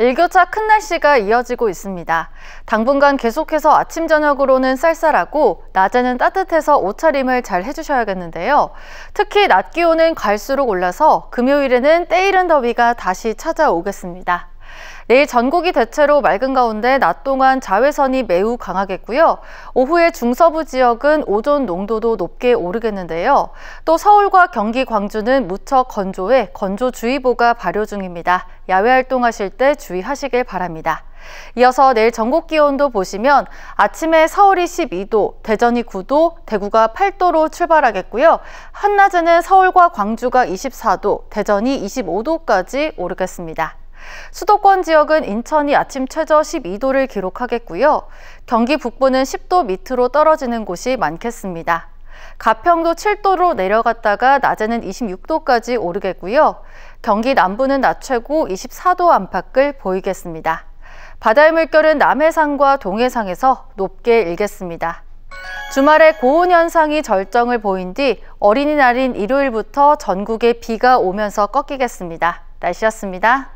일교차 큰 날씨가 이어지고 있습니다. 당분간 계속해서 아침 저녁으로는 쌀쌀하고 낮에는 따뜻해서 옷차림을 잘 해주셔야겠는데요. 특히 낮 기온은 갈수록 올라서 금요일에는 때이른 더위가 다시 찾아오겠습니다. 내일 전국이 대체로 맑은 가운데 낮 동안 자외선이 매우 강하겠고요. 오후에 중서부 지역은 오존 농도도 높게 오르겠는데요. 또 서울과 경기, 광주는 무척 건조해 건조주의보가 발효 중입니다. 야외 활동하실 때 주의하시길 바랍니다. 이어서 내일 전국 기온도 보시면 아침에 서울이 12도, 대전이 9도, 대구가 8도로 출발하겠고요. 한낮에는 서울과 광주가 24도, 대전이 25도까지 오르겠습니다. 수도권 지역은 인천이 아침 최저 12도를 기록하겠고요. 경기 북부는 10도 밑으로 떨어지는 곳이 많겠습니다. 가평도 7도로 내려갔다가 낮에는 26도까지 오르겠고요. 경기 남부는 낮 최고 24도 안팎을 보이겠습니다. 바다의 물결은 남해상과 동해상에서 높게 일겠습니다. 주말에 고온 현상이 절정을 보인 뒤 어린이날인 일요일부터 전국에 비가 오면서 꺾이겠습니다. 날씨였습니다.